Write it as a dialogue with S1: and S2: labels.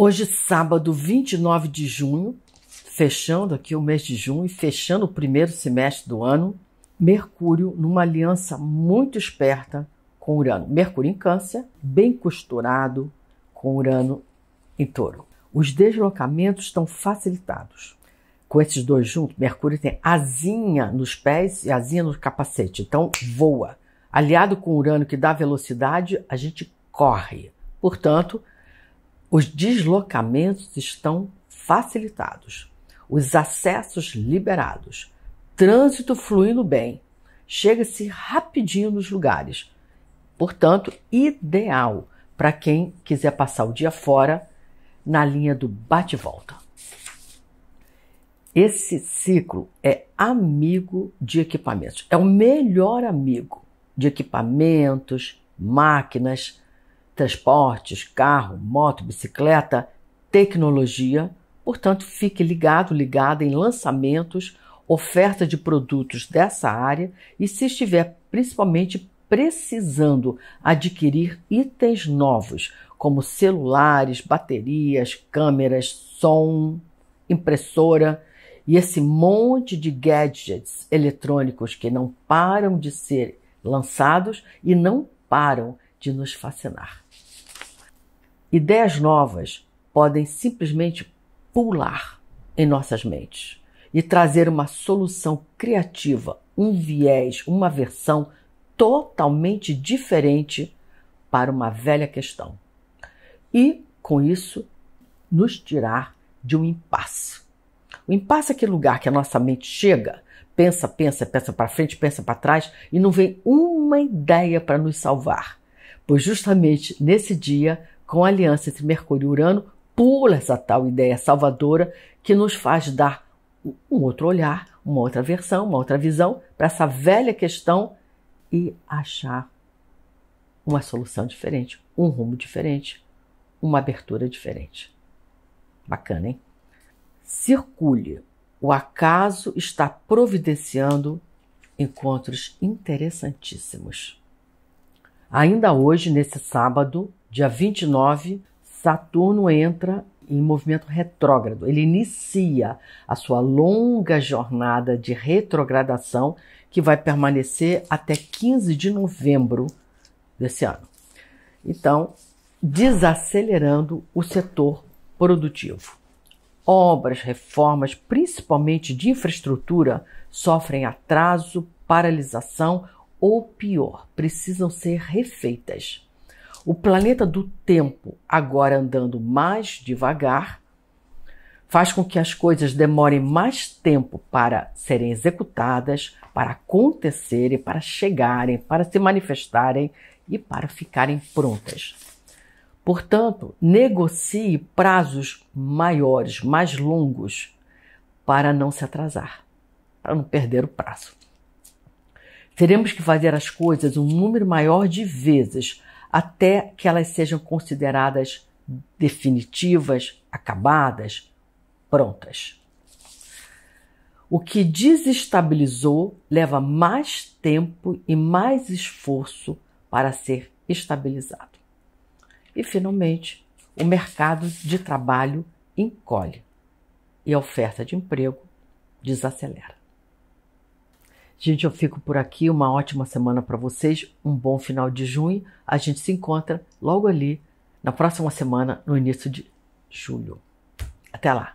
S1: Hoje, sábado 29 de junho, fechando aqui o mês de junho e fechando o primeiro semestre do ano, Mercúrio numa aliança muito esperta com Urano. Mercúrio em Câncer, bem costurado com Urano em Touro. Os deslocamentos estão facilitados. Com esses dois juntos, Mercúrio tem asinha nos pés e asinha no capacete, então voa. Aliado com Urano que dá velocidade, a gente corre. Portanto, os deslocamentos estão facilitados, os acessos liberados, trânsito fluindo bem, chega-se rapidinho nos lugares. Portanto, ideal para quem quiser passar o dia fora na linha do bate-volta. Esse ciclo é amigo de equipamentos, é o melhor amigo de equipamentos, máquinas, transportes, carro, moto, bicicleta, tecnologia. Portanto, fique ligado, ligada em lançamentos, oferta de produtos dessa área e se estiver principalmente precisando adquirir itens novos, como celulares, baterias, câmeras, som, impressora e esse monte de gadgets eletrônicos que não param de ser lançados e não param de nos fascinar. Ideias novas podem simplesmente pular em nossas mentes e trazer uma solução criativa, um viés, uma versão totalmente diferente para uma velha questão. E, com isso, nos tirar de um impasse. O impasse é aquele lugar que a nossa mente chega, pensa, pensa, pensa para frente, pensa para trás e não vem uma ideia para nos salvar. Pois justamente nesse dia com a aliança entre Mercúrio e Urano, pula essa tal ideia salvadora que nos faz dar um outro olhar, uma outra versão, uma outra visão para essa velha questão e achar uma solução diferente, um rumo diferente, uma abertura diferente. Bacana, hein? Circule. O acaso está providenciando encontros interessantíssimos. Ainda hoje, nesse sábado, Dia 29, Saturno entra em movimento retrógrado. Ele inicia a sua longa jornada de retrogradação que vai permanecer até 15 de novembro desse ano. Então, desacelerando o setor produtivo. Obras, reformas, principalmente de infraestrutura, sofrem atraso, paralisação ou pior, precisam ser refeitas o planeta do tempo, agora andando mais devagar, faz com que as coisas demorem mais tempo para serem executadas, para acontecerem, para chegarem, para se manifestarem e para ficarem prontas. Portanto, negocie prazos maiores, mais longos, para não se atrasar, para não perder o prazo. Teremos que fazer as coisas um número maior de vezes até que elas sejam consideradas definitivas, acabadas, prontas. O que desestabilizou leva mais tempo e mais esforço para ser estabilizado. E, finalmente, o mercado de trabalho encolhe e a oferta de emprego desacelera. Gente, eu fico por aqui. Uma ótima semana para vocês. Um bom final de junho. A gente se encontra logo ali na próxima semana, no início de julho. Até lá!